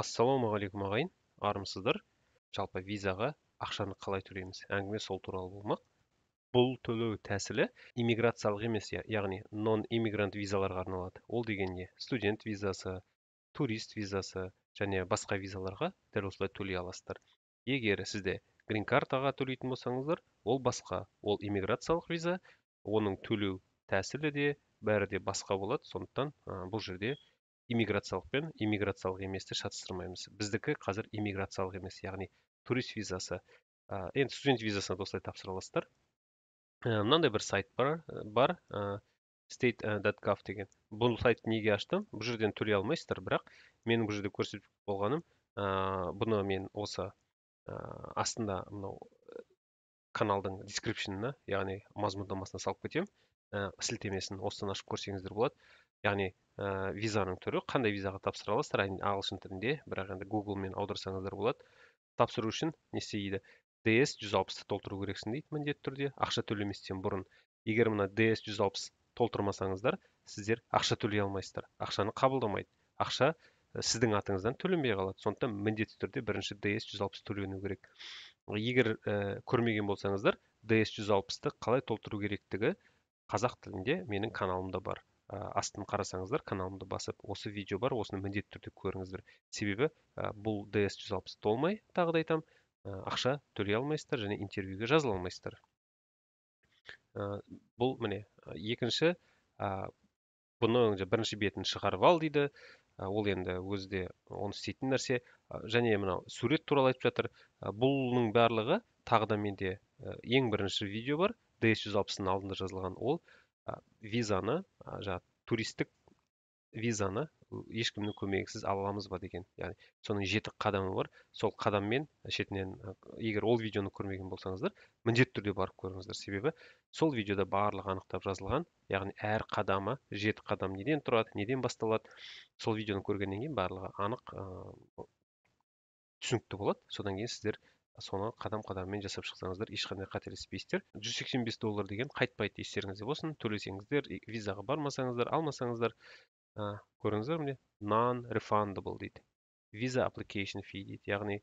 ассалаумағалейкум ағайын армысыздар жалпы визаға ақшаны қалай төлейміз әңгіме сол туралы болмақ бұл төлеу тәсілі иммиграциялық емес яғни нон иммигрант визаларға арналады ол деген не студент визасы турист визасы және басқа визаларға дәл осылай төлей аласыздар егер сізде грин картаға төлейтін болсаңыздар ол басқа ол иммиграциялық виза оның төлеу тәсілі де бәрі де басқа болады сондықтан бұл жерде иммиграциялық пен иммиграциялық еместі шатыстырмаймыз біздікі қазір иммиграциялық емес яғни турист визасы ә, енді студент визасына да осылай тапсыра аласыздар ә, мынандай бір сайт бар э, бар ә, state.gov деген бұл сайтты неге аштым бұл жерден төлей алмайсыздар бірақ менің бұл жерде көрсетіп болғаным ә, бұны мен осы ә, астында мынау э, каналдың дескрипшнына яғни мазмұндамасына салып кетемін ә, сілтемесін осыдан ашып көрсеңіздер болады яғни ә, визаның түрі қандай визаға тапсыра аласыздар ағылшын тілінде бірақ енді гуглмен аударсаңыздар болады тапсыру үшін не істейді дс жүз алпысты толтыру керексің дейді міндетті түрде ақша төлеместен бұрын егер мына ds жүз алпыс толтырмасаңыздар сіздер ақша төлей алмайсыздар ақшаны қабылдамайды ақша э, сіздің атыңыздан төленбей қалады сондықтан міндетті түрде бірінші дс жүз алпыс төлену керек егер ә, көрмеген болсаңыздар дс жүз алпысты қалай толтыру керектігі қазақ тілінде менің каналымда бар ә, астын қарасаңыздар каналымды басып осы видео бар осыны міндетті түрде көріңіздер себебі бұл ds 160 толмай тағы да айтамын ақша төлей алмайсыздар және интервьюге жазыла алмайсыздар бұл міне екінші ә, бірінші бетін шығарып ал дейді ол енді өзі де оны істейтін нәрсе және мынау сурет туралы айтып жатыр бұның барлығы тағы да менде ең бірінші видео бар ds 160 алпыстың алдында жазылған ол визаны жаңағы туристік визаны ешкімнің көмегісіз ала аламыз ба деген яғни соның жеті қадамы бар сол қадаммен шетінен егер ол видеоны көрмеген болсаңыздар міндетті түрде барып көріңіздер себебі сол видеода барлығы анықтап жазылған яғни әр қадамы жеті қадам неден тұрады неден басталады сол видеоны көргеннен кейін барлығы анық ә, түсінікті болады содан кейін сіздер соны қадам қадаммен жасап шықсаңыздар ешқандай қателеспейсіздер жүз сексен бес доллар деген қайтпайды естеріңізде болсын төлесеңіздер визаға бармасаңыздар алмасаңыздар ә, көрдіңіздер міне non refundable дейді виза application fee дейді яғни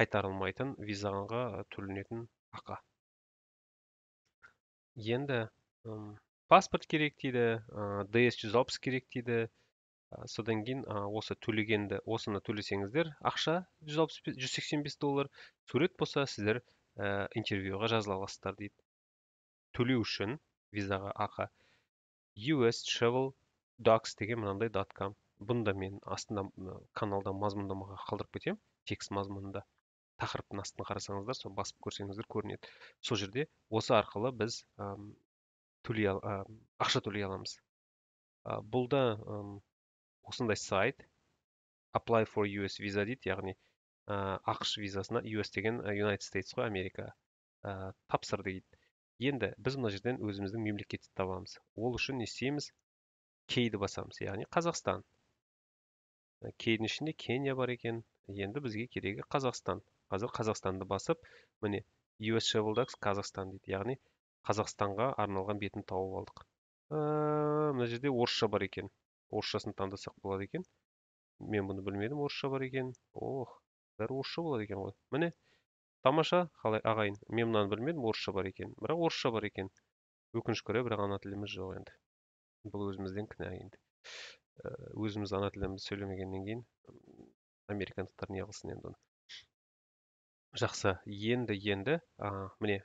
қайтарылмайтын визаға төленетін ақы енді паспорт керек дейді ә, дс жүз керек дейді содан кейін ә, осы төлегенді осыны төлесеңіздер ақша жүз алпыс бес доллар сурет болса сіздер ә, интервьюға жазыла аласыздар дейді төлеу үшін визаға ақы us travel docs деген мынандай дот ком бұны мен астында каналда мазмұндамаға қалдырып кетемін текст мазмұнында тақырыптың астын қарасаңыздар сол басып көрсеңіздер көрінеді сол жерде осы арқылы біз төлей ақша төлей аламыз бұл да осындай сайт apply for US visa дейді яғни ә, ақш визасына US деген United States қой Америка ә, тапсыр дейді енді біз мына жерден өзіміздің мемлекетті табамыз ол үшін не істейміз кейді басамыз яғни қазақстан кейдің ішінде кения бар екен енді бізге керегі қазақстан қазір қазақстанды басып міне US Traveldax қазақстан дейді яғни қазақстанға арналған бетін тауып алдық мына жерде орысша бар екен орысшасын таңдасақ болады екен мен бұны білмедім орысша бар екен ох бәрі орысша болады екен ғой міне тамаша қалай ағайын мен мынаны білмедім орысша бар екен бірақ орысша бар екен өкінішке орай бірақ ана тіліміз жоқ енді бұл өзімізден кінә енді э, өзіміз ана тілімізді сөйлемегеннен кейін американдықтар не қылсын енді оны жақсы енді енді а, міне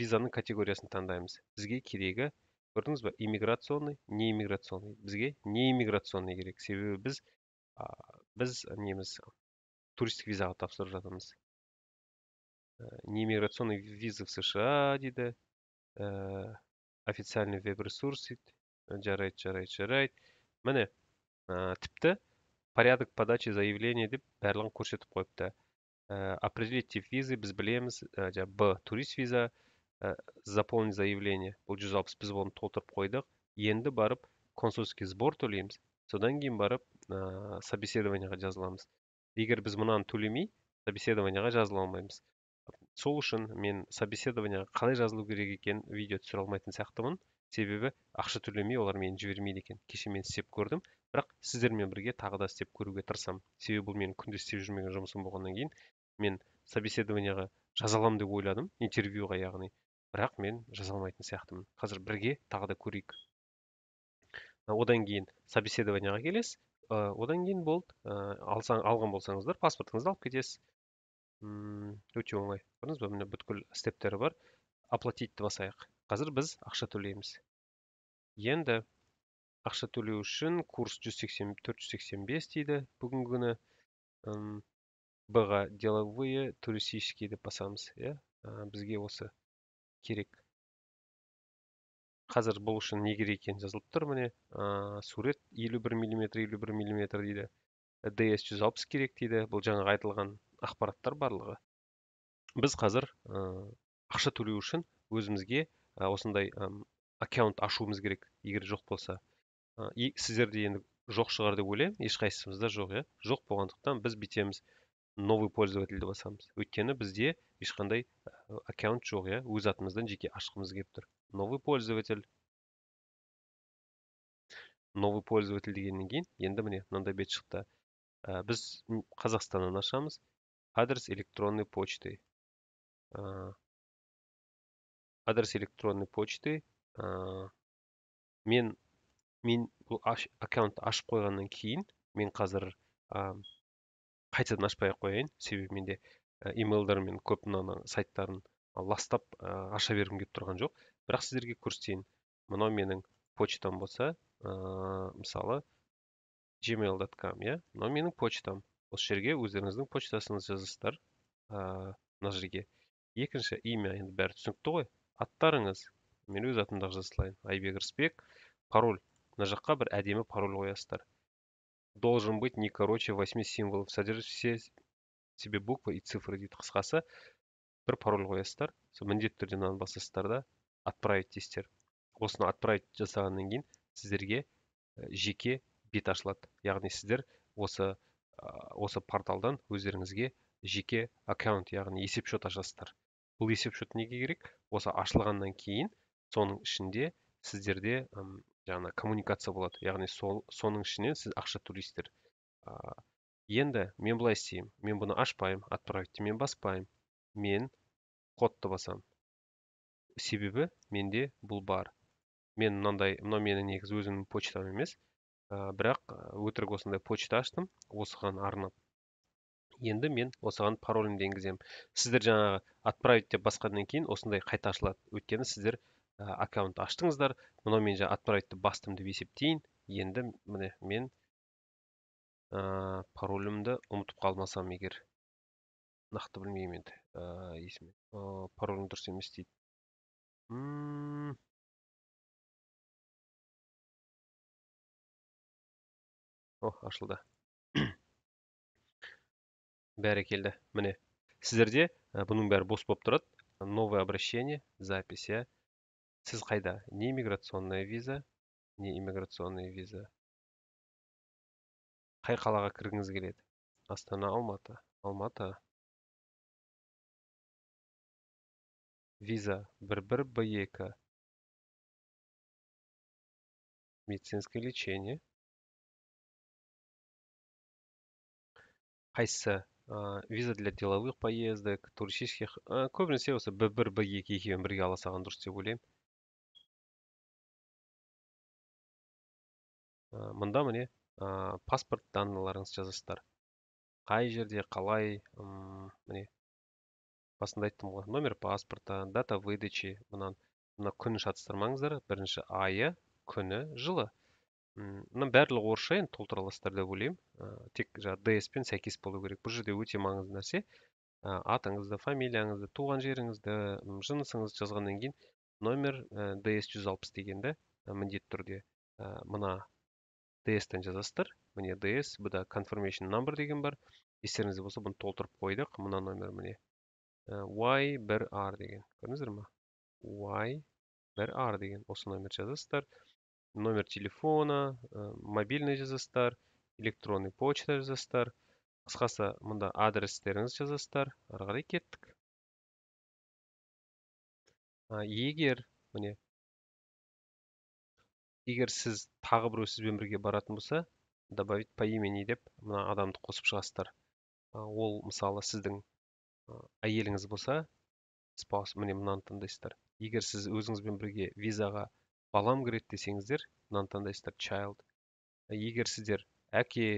визаның категориясын таңдаймыз бізге керегі көрдіңіз ба иммиграционный не иммиграционный бізге не иммиграционный керек себебі біз а, біз неміз туристік визаға тапсырып жатырмыз ә, э, не иммиграционный виза в сша дейді ә, э, официальный веб ресурс дейді жарайды жарайды жарайды міне ә, э, тіпті порядок подачи заявления деп барлығын көрсетіп қойыпты ә, определить тип визы біз білеміз ә, б турист виза Э, заполнить заявление бұл жүз алпыс біз оны толтырып қойдық енді барып консульский сбор төлейміз содан кейін барып ә, собеседованияға жазыламыз егер біз мынаны төлемей собеседованиеға жазыла алмаймыз сол үшін мен собеседованияға қалай жазылу керек екен видео түсіре алмайтын сияқтымын себебі ақша төлемей олар мені жібермейді екен кеше мен істеп көрдім бірақ сіздермен бірге тағы да істеп көруге тырысамын себебі бұл менің күнде істеп жүрмеген жұмысым болғаннан кейін мен собеседованиеға жаза аламын деп ойладым интервьюға яғни бірақ мен жаза алмайтын сияқтымын қазір бірге тағы да көрейік одан кейін собеседованиеға келесіз э, одан кейін болды э, алсаң алған болсаңыздар паспортыңызды алып кетесіз өте оңай көрдіңіз ба міне бүткіл стептері бар оплатитьті басайық қазір біз ақша төлейміз енді ақша төлеу үшін курс 180 дейді бүгінгі күні б ға деловые туристические деп басамыз иә э, бізге осы керек қазір бұл үшін не керек екені жазылып тұр міне ә, сурет 51 мм, 51 мм дейді ds 160 керек дейді бұл жаңа айтылған ақпараттар барлығы біз қазір ә, ақша төлеу үшін өзімізге осындай аккаунт ашуымыз керек егер жоқ болса ә, сіздерде енді жоқ шығар деп ойлаймын ешқайсымызда жоқ иә жоқ болғандықтан біз бүйтеміз новый пользователь деп басамыз өйткені бізде ешқандай э, аккаунт жоқ иә өз атымыздан жеке ашқымыз келіп тұр новый пользователь новый пользователь дегеннен кейін енді міне мынандай бет шықты э, біз қазақстаннан ашамыз адрес электронной почты ә, адрес электронной почты ә, мен мен бұл аш, аккаунтты ашып қойғаннан кейін мен қазір қайтадан ашпай ақ қояйын себебі менде имейлдар э, мен көп мынаны сайттарын ластап э, аша бергім келіп тұрған жоқ бірақ сіздерге көрсетейін мынау менің почтам болса ә, мысалы gmail.com иә мынау менің почтам осы жерге өздеріңіздің почтасыңызды жазасыздар ә, мына жерге екінші имя енді бәрі түсінікті ғой аттарыңыз мен өз атымды жаза салайын айбек рысбек пароль мына жаққа бір әдемі пароль қоясыздар должен быть не короче 8 символов содержит все себе буквы и цифры дейді қысқасы бір пароль қоясыздар со міндетті түрде мынаны басасыздар да отправить дейсіздер осыны отправить жасағаннан кейін сіздерге э, жеке бет ашылады яғни сіздер осы осы порталдан өздеріңізге жеке аккаунт яғни есепшот ашасыздар бұл есепшот неге керек осы ашылғаннан кейін соның ішінде сіздерде жаңа коммуникация болады яғни сол соның ішінен сіз ақша төлейсіздер ә, енді мен былай істеймін мен бұны ашпаймын отправитьті мен баспаймын мен кодты басам. себебі менде бұл бар мен мынандай мынау менің негізі өзімнің почтам емес бірақ өтірік осындай почта аштым осыған арнап енді мен осыған паролімді енгіземін сіздер жаңағы отправить деп басқаннан кейін осындай қайта ашылады өйткені сіздер аккаунт аштыңыздар мынау мен жаңа отправитьті бастым деп есептейін енді міне мен ә, паролімді ұмытып қалмасам егер нақты білмеймін енді ә, есіме ә, паролім дұрыс емес дейді о ашылды бәрекелді міне сіздерде бұның бәрі бос болып тұрады новое обращение запись иә сіз қайда не иммиграционная виза не иммиграционная виза қай қалаға кіргіңіз келеді астана алматы алматы виза бір бір б екі медицинское лечение қайсысы виза для деловых поездок туристических ә, көбінесе осы б бір б екі екеуін бірге ала салған дұрыс деп ойлаймын Э, мұнда міне э, паспорт данныйларыңызды жазасыздар қай жерде қалай ұм, міне басында айттым ғой номер паспорта дата выдачи мынан мына күнін шатыстырмаңыздар бірінші айы күні жылы мынаның барлығы орысша енді толтыра аласыздар деп ойлаймын э, тек жаңағы дспен сәйкес болу керек бұл жерде өте маңызды нәрсе ә, атыңызды фамилияңызды туған жеріңізді жынысыңызды жазғаннан кейін номер ә, дс жүз алпыс дегенді міндетті түрде ә, мына ds-тен жазасыздар міне ds бұда confirmation number деген бар естеріңізде болса бұны толтырып қойдық мына номер міне ә, y 1 r деген көрдіңіздер ма y 1 r деген осы номер жазасыздар номер телефона ә, мобильный жазасыздар электронный почта жазасыздар қысқасы мында адрестеріңіз жазасыздар ары кеттік егер міне егер сіз тағы біреу сізбен бірге баратын болса добавить по имени деп мына адамды қосып шығасыздар ол мысалы сіздің әйеліңіз болса спаус міне мынаны таңдайсыздар егер сіз өзіңізбен бірге визаға балам кіреді десеңіздер мынаны таңдайсыздар child егер сіздер әке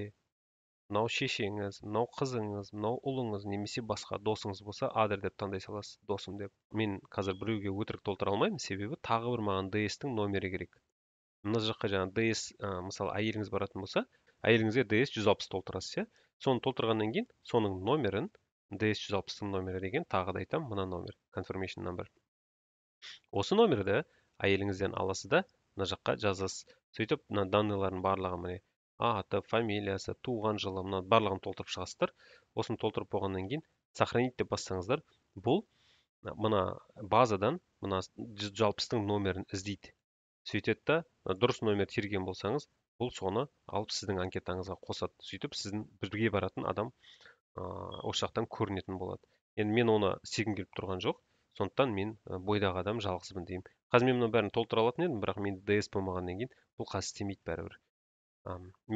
мынау шешеңіз мынау қызыңыз мынау ұлыңыз немесе басқа досыңыз болса адер деп таңдай саласыз досым деп мен қазір біреуге өтірік толтыра алмаймын себебі тағы бір маған дстің номері керек мына жаққа жаңағы дс ә, мысалы әйеліңіз баратын болса әйеліңізге DS-160 алпыс толтырасыз иә соны толтырғаннан кейін соның номерін DS-160 алпыстың номері деген тағы да айтамын мына номер confirmation number осы номерді әйеліңізден аласыз да мына жаққа жазасыз сөйтіп мына данныйлардың барлығы міне аты фамилиясы туған жылы мына барлығын толтырып шығасыздар осыны толтырып болғаннан кейін сохранить деп бассаңыздар бұл мына базадан мына жүз алпыстың номерін іздейді сөйтеді да дұрыс номер терген болсаңыз бұл соны алып сіздің анкетаңызға қосады сөйтіп сіздің бірге баратын адам ыыы осы жақтан көрінетін болады енді мен оны істегім келіп тұрған жоқ сондықтан мен бойдағы адам жалғызбын деймін қазір мен мына бәрін толтыра алатын едім бірақ менде дс болмағаннан кейін бұл қазір істемейді бәрібір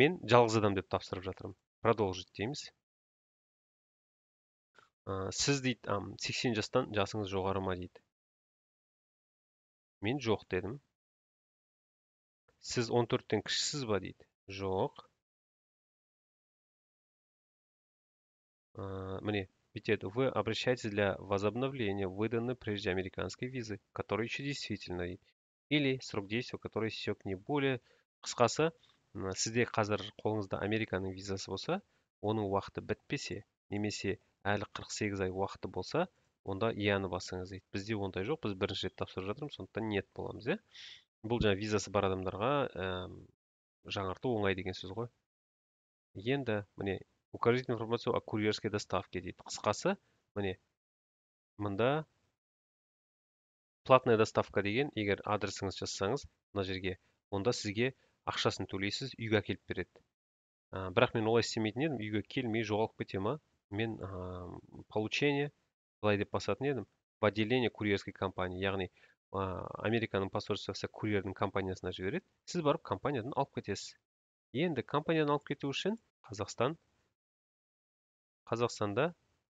мен жалғыз адам деп тапсырып жатырмын продолжить дейміз ә, сіз дейді сексен жастан жасыңыз жоғары ма дейді мен жоқ дедім siz o'n to'rtdan kishisiz ba deydi yo'q э, мне Петет, вы обращаетесь для возобновления выданной прежде американской визы, которая еще действительна, или срок действия которой истек не более. Қысқасы, сізде қазір қолыңызда Американың визасы болса, оның уақыты бітпесе, немесе әлі 48 ай уақыты болса, онда яны басыңыз дейді. Бізде ондай жоқ, біз бірінші рет тапсырып жатырмыз, сондықтан ниет боламыз, иә? бұл жаңа визасы бар адамдарға ә, жаңарту оңай деген сөз ғой енді міне укажите информацию о курьерской доставке дейді қысқасы міне мында платная доставка деген егер адресіңіз жазсаңыз мына жерге онда сізге ақшасын төлейсіз үйге келіп береді ә, бірақ мен олай істемейтін едім үйге келмей жоғалып кете ма мен ә, получение былай деп басатын едім в отделение курьерской компании яғни американың посольствосы курьердің компаниясына жібереді сіз барып компаниядан алып кетесіз енді компаниядан алып кету үшін қазақстан қазақстанда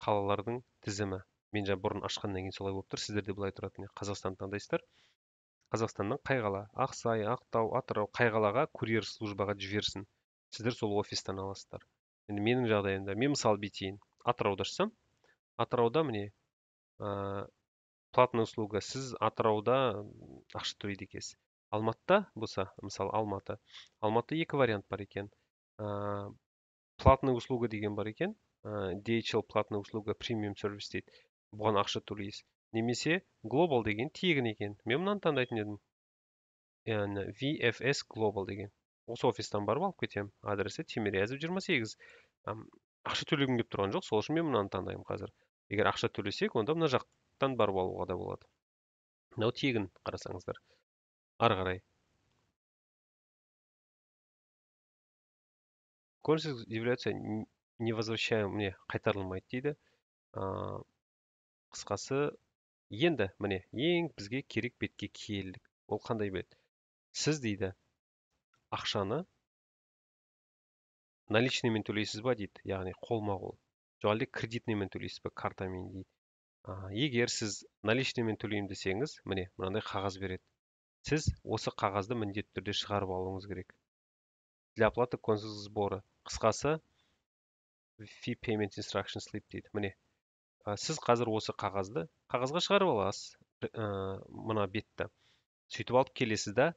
қалалардың тізімі мен жаңа бұрын ашқаннан кейін солай болып тұр сіздерде былай тұратын иә, қазақстанды таңдайсыздар қазақстаннан қай қала ақсай ақтау атырау қай қалаға курьер службаға жіберсін сіздер сол офистан аласыздар енді менің жағдайымда мен мысалы бүйтейін атырауды ашсам атырауда міне платная услуга сіз атырауда ақша төлейді екенсіз алматыда болса мысалы алматы алматыда екі вариант бар екен ә, платная услуга деген бар екен ә, dhl платная услуга премиум сервис дейді бұған ақша төлейсіз немесе global деген тегін екен мен мынаны таңдайтын едім яғни vfs global деген осы офистан барып алып кетемін адресі тимирязев 28 ақша төлегім келіп тұрған жоқ сол үшін мен мынаны таңдаймын қазір егер ақша төлесек онда мына жақ сайттан барып алуға да болады мынау тегін қарасаңыздар ары қарай консул является невозвращаем міне қайтарылмайды дейді қысқасы енді міне ең бізге керек бетке келдік ол қандай бет сіз дейді ақшаны наличныймен төлейсіз ба дейді яғни қолма қол жоқ әлде кредитныймен төлейсіз ба картамен дейді егер сіз наличныймен төлеймін десеңіз міне мынандай қағаз береді сіз осы қағазды міндетті түрде шығарып алуыңыз керек для оплаты консулдық сборы қысқасы fee payment instruction slip дейді міне сіз қазір осы қағазды қағазға шығарып аласыз ә, мына бетті сөйтіп алып келесіз да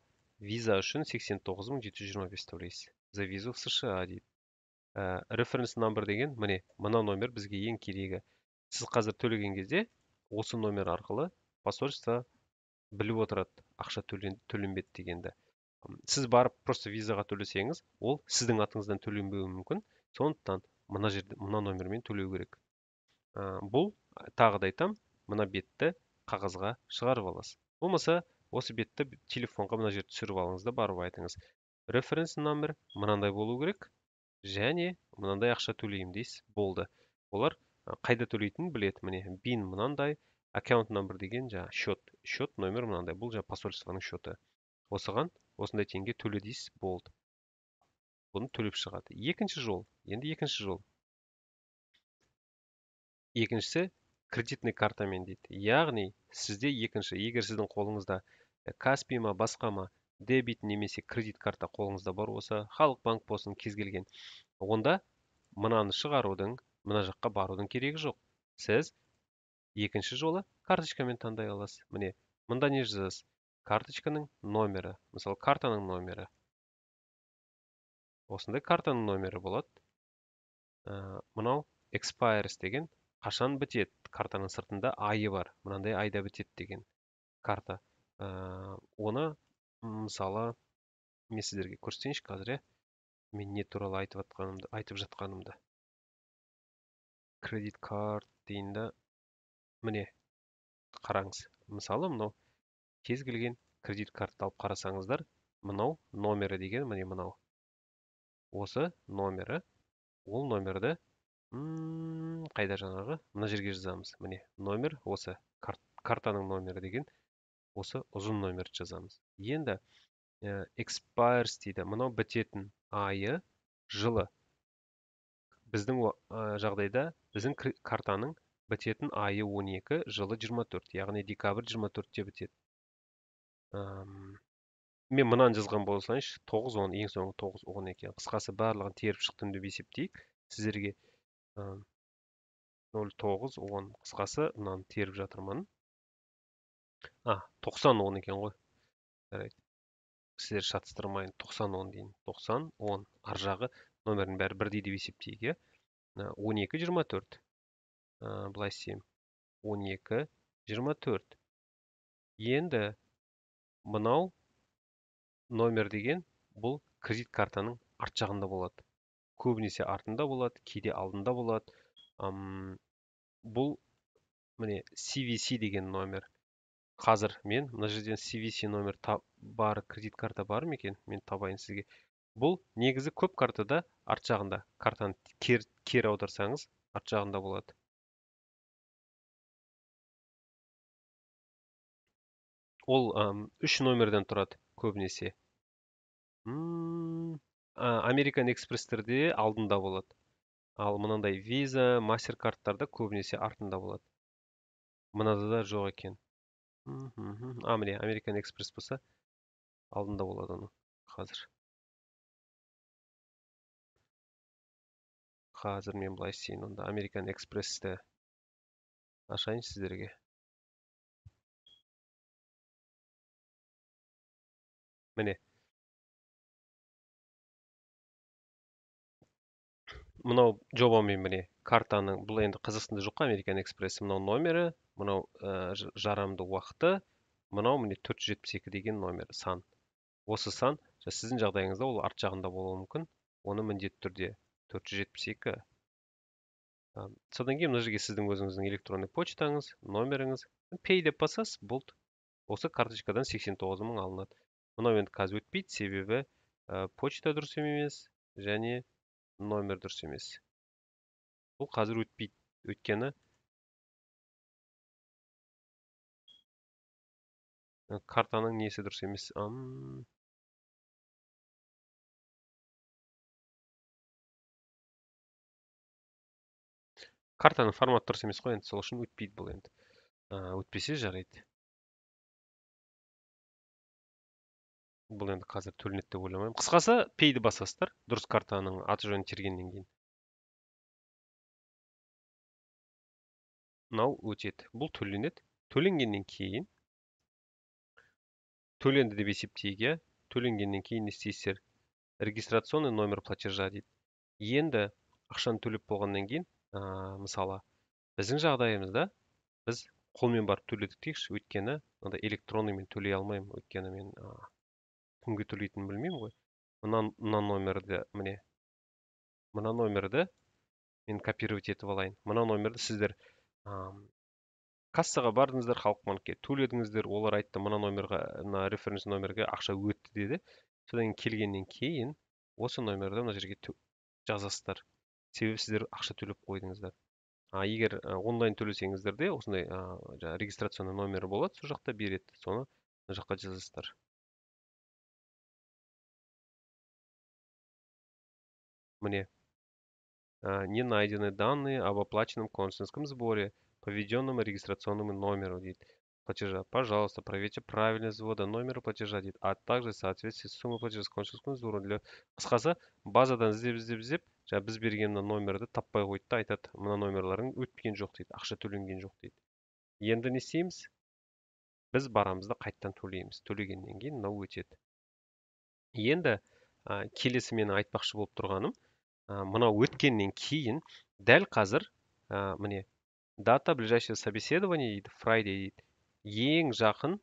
виза үшін 89725 төлейсіз за визу в сша дейді reference number деген міне мына номер бізге ең керегі сіз қазір төлеген кезде осы номер арқылы посольство біліп отырады ақша төлен, төленбеді дегенді сіз барып просто визаға төлесеңіз ол сіздің атыңыздан төленбеуі мүмкін сондықтан мына жерде мына номермен төлеу керек ә, бұл тағы да айтамын мына бетті қағазға шығарып аласыз болмаса осы бетті телефонға мына жерді түсіріп алыңыз да барып айтыңыз референс номер мынандай болу керек және мынандай ақша төлеймін дейсіз болды олар қайда төлейтінін біледі міне бин мынандай аккаунт номер деген жа, счет счет номер мынандай бұл жаңағы посольствоның счеты осыған осындай теңге төле дейсіз болды бұны төлеп шығады екінші жол енді екінші жол екіншісі кредитный картамен дейді яғни сізде екінші егер сіздің қолыңызда каспи ма басқа ма дебит немесе кредит карта қолыңызда бар болса халық банк болсын кез келген онда мынаны шығарудың мына жаққа барудың керегі жоқ сіз екінші жолы карточкамен таңдай аласыз міне мында не жазасыз карточканың номері мысалы картаның номері осындай картаның номері болады ә, мынау expires деген қашан бітеді картаның сыртында айы бар мынандай айда бітеді деген карта ә, оны мысалы мен сіздерге көрсетейінші қазір иә мен не туралы айтып айтып жатқанымды кредит карт дейін да міне қараңыз мысалы мынау кез келген кредит картты алып қарасаңыздар мынау номері деген міне мынау осы номері ол номерді қайда жаңағы мына жерге жазамыз міне номер осы картаның номері деген осы ұзын номерді жазамыз енді ә, expires дейді мынау бітетін айы жылы біздің э, жағдайда біздің картаның бітетін айы 12 жылы 24 яғни декабрь 24-те бітеді мен мынаны жазған болсаңыз, 9 10 ең соңғы 9 10 екен қысқасы барлығын теріп шықтым деп есептейік сіздерге Әм, 10 қысқасы мынаны теріп жатырмын а 90 10 екен ғой жарайды сіздер шатыстырмайын 90 10 дейін 90 10 ар жағы номердің бәрі бірдей деп есептейік иә он 24 жиырма төрт былай енді мынау номер деген бұл кредит картаның арт жағында болады көбінесе артында болады кейде алдында болады бұл міне CVC деген номер қазір мен мына жерден CVC номер бар кредит карта бар ма екен мен табайын сізге бұл негізі көп картада арт жағында картаны кері, аударсаңыз арт жағында болады ол үш номерден тұрады көбінесе американ экспресстерде алдында болады ал мынандай виза мастер карттарда көбінесе артында болады мынада да жоқ екен а міне американ экспресс болса алдында болады оның қазір қазір мен былай істейін онда американ экспрессті ашайын сіздерге міне мынау жобамен міне картаның бұл енді қазақстанда жоқ қой американ экспресс мынау номері мынау жарамды уақыты мынау міне төрт жүз деген номер сан осы сан сіздің жағдайыңызда ол арт жағында болуы мүмкін оны міндетті түрде төрт жүз жетпіс екі содан кейін мына жерге сіздің өзіңіздің электронный почтаңыз номеріңіз пей деп басасыз болды осы карточкадан сексен тоғыз мың алынады мынау енді қазір өтпейді себебі ә, почта дұрыс емес және номер дұрыс емес бұл қазір өтпейді өйткені картаның несі дұрыс емес Ам... картаның форматы дұрыс емес қой енді сол үшін өтпейді бұл енді өтпесе жарайды бұл енді қазір төленеді деп ойламаймын қысқасы пейді басасыздар дұрыс картаның аты жөнін тергеннен кейін мынау өтеді бұл төленеді төленгеннен кейін төленді деп есептейік иә төленгеннен кейін не істейсіздер регистрационный номер платежа дейді енді ақшаны төлеп болғаннан кейін ә, мысалы біздің жағдайымызда біз қолмен барып төледік дейікші өйткені мынандай электронныймен төлей алмаймын өйткені мен ә, кімге төлейтінімді білмеймін ғой мына мына номерді міне мына номерді мен копировать етіп алайын мына номерді сіздер ә, кассаға бардыңыздар халық банкке төледіңіздер олар айтты мына номерға мына референс номерге ақша өтті деді содан келгеннен кейін осы номерді мына жерге жазасыздар себебі сіздер ақша төлеп қойдыңыздар а егер онлайн төлесеңіздер де осындай жаңағы регистрационный номері болады сол жақта береді соны мына жаққа жазасыздар міне не найдены данные об оплаченном консульском сборе введенному регистрационному номеру дейді платежа. Пожалуйста, проверьте правильность ввода номера платежа дейді а также соответствие суммы платежа с Для қысқасы базадан іздеп іздеп іздеп біз берген номерді таппай қойды айтады мына номерларың өткен жоқ дейді ақша төленген жоқ дейді енді не істейміз біз барамызды да қайтадан төлейміз төлегеннен кейін мынау өтеді енді келесі менің айтпақшы болып тұрғаным мынау өткеннен кейін дәл қазір мне. міне дата ближайшего собеседования дейді friday дейді ең жақын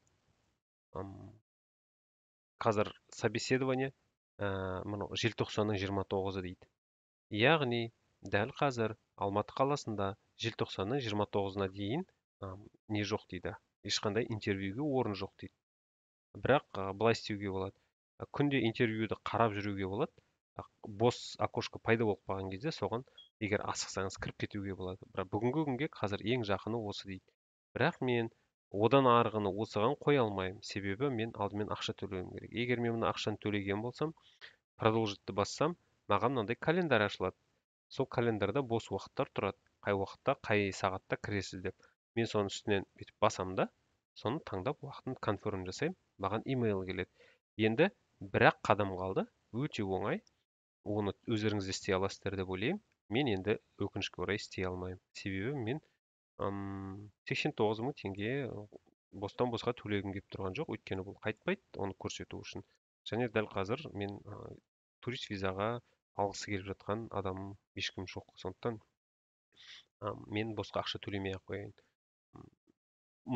қазір собеседование ә, мынау желтоқсанның жиырма тоғызы дейді яғни дәл қазір алматы қаласында желтоқсанның жиырма тоғызына дейін не жоқ дейді ешқандай интервьюге орын жоқ дейді бірақ ә, былай істеуге болады күнде интервьюді қарап жүруге болады бос окошко пайда болып қалған кезде соған егер асықсаңыз кіріп кетуге болады бірақ бүгінгі күнге қазір ең жақыны осы дейді бірақ мен одан арғыны осыған қоя алмаймын себебі мен алдымен ақша төлеуім керек егер мен мына ақшаны төлеген болсам продолжитьті бассам маған мынандай календарь ашылады сол календарда бос уақыттар тұрады қай уақытта қай сағатта кіресіз деп мен соның үстінен бүйтіп басамын да соны таңдап уақытын конформ жасаймын маған имейл келеді енді бір ақ қадам қалды өте оңай оны өздеріңіз істей аласыздар деп ойлаймын мен енді өкінішке орай істей алмаймын себебі мен сексен тоғыз мың теңге э, бостан босқа төлегім келіп тұрған жоқ өйткені бұл қайтпайды оны көрсету үшін және дәл қазір мен ә, турист визаға алғысы келіп жатқан адам ешкім жоқ сондықтан ә, мен босқа ақша төлемей ақ қояйын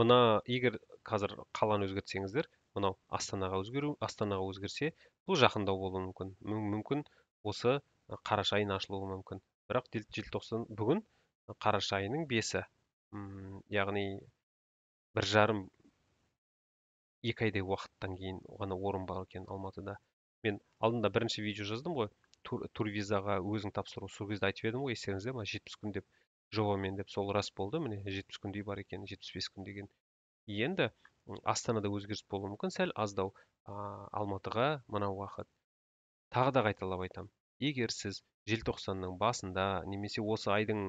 мына егер қазір қаланы өзгертсеңіздер мынау астанаға өзгеру астанаға өзгерсе бұл жақындау болуы мүмкін мүмкін осы қараша айына ашылуы мүмкін бірақ желтоқсан бүгін қараша айының бесі ммм яғни бір жарым екі айдай уақыттан кейін ғана орын бар екен алматыда мен алдында бірінші видео жаздым ғой тур, визаға өзің тапсыру сол кезде айтып едім ғой естеріңізде ма жетпіс күн деп жобамен деп сол рас болды міне жетпіс күндей бар екен жетпіс бес күн деген енді астанада өзгеріс болуы мүмкін сәл аздау ә, алматыға мына уақыт тағы да қайталап айтамын егер сіз желтоқсанның басында немесе осы айдың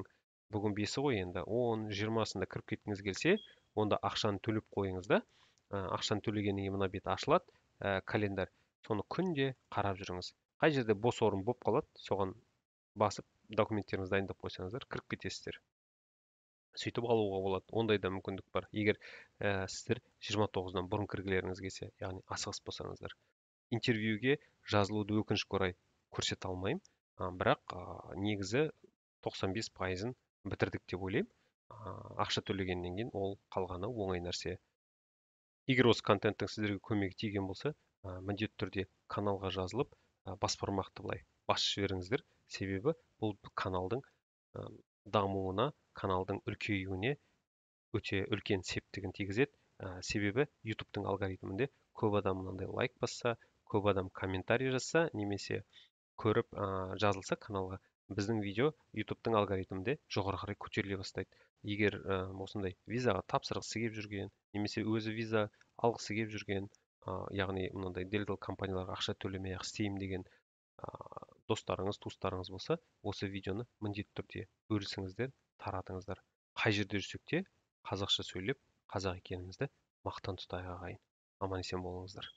бүгін бесі ғой енді он жиырмасында кіріп кеткіңіз келсе онда ақшаны төлеп қойыңыз да ақшаны төлегеннен кейін мына бет ашылады ә, календарь соны күнде қарап жүріңіз қай жерде бос орын болып қалады соған басып документтеріңізді дайындап қойсаңыздар кіріп кетесіздер сөйтіп алуға болады ондай да мүмкіндік бар егер ә, сіздер 29 тоғыздан бұрын кіргілеріңіз келсе яғни асығыс болсаңыздар интервьюге жазылуды өкінішке орай көрсете алмаймын бірақ ә, негізі 95 пайызын бітірдік деп ойлаймын ақша төлегеннен кейін ол қалғаны оңай нәрсе егер осы контенттің сіздерге көмегі тиген болса міндетті түрде каналға жазылып бас бармақты былай басып жіберіңіздер себебі бұл каналдың дамуына каналдың үлкеюіне өте үлкен септігін тигізеді ә, себебі ютубтың алгоритмінде көп адам мынандай лайк басса көп адам комментарий жазса немесе көріп ә, жазылса каналға біздің видео ютубтың алгоритмінде жоғары қарай көтеріле бастайды егер ә, осындай визаға тапсырғысы келіп жүрген немесе өзі виза алғысы келіп жүрген ә, яғни мынандай делдал компанияларға ақша төлемей ақ істеймін деген ә, достарыңыз туыстарыңыз болса осы видеоны міндетті түрде бөлісіңіздер таратыңыздар қай жерде жүрсек те қазақша сөйлеп қазақ екенімізді мақтан тұтайық ағайын аман есен болыңыздар